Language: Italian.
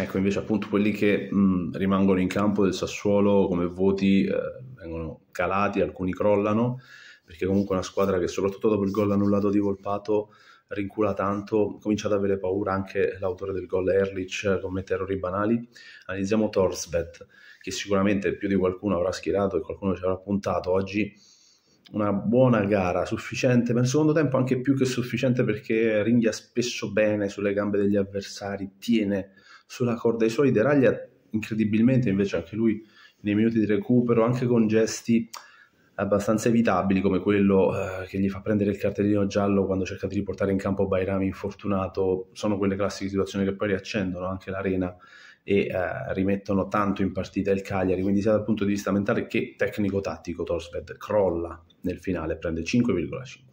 Ecco, invece appunto quelli che mh, rimangono in campo del Sassuolo come voti eh, vengono calati, alcuni crollano, perché comunque è una squadra che soprattutto dopo il gol annullato di Volpato rincula tanto, comincia ad avere paura anche l'autore del gol Erlich commette errori banali. Analizziamo Torsvet, che sicuramente più di qualcuno avrà schierato e qualcuno ci avrà puntato oggi una buona gara, sufficiente per il secondo tempo, anche più che sufficiente perché ringhia spesso bene sulle gambe degli avversari, tiene sulla corda i suoi, deraglia incredibilmente invece anche lui nei minuti di recupero, anche con gesti abbastanza evitabili come quello eh, che gli fa prendere il cartellino giallo quando cerca di riportare in campo Bairami infortunato, sono quelle classiche situazioni che poi riaccendono anche l'arena e eh, rimettono tanto in partita il Cagliari, quindi sia dal punto di vista mentale che tecnico-tattico Torsved crolla nel finale prende 5,5.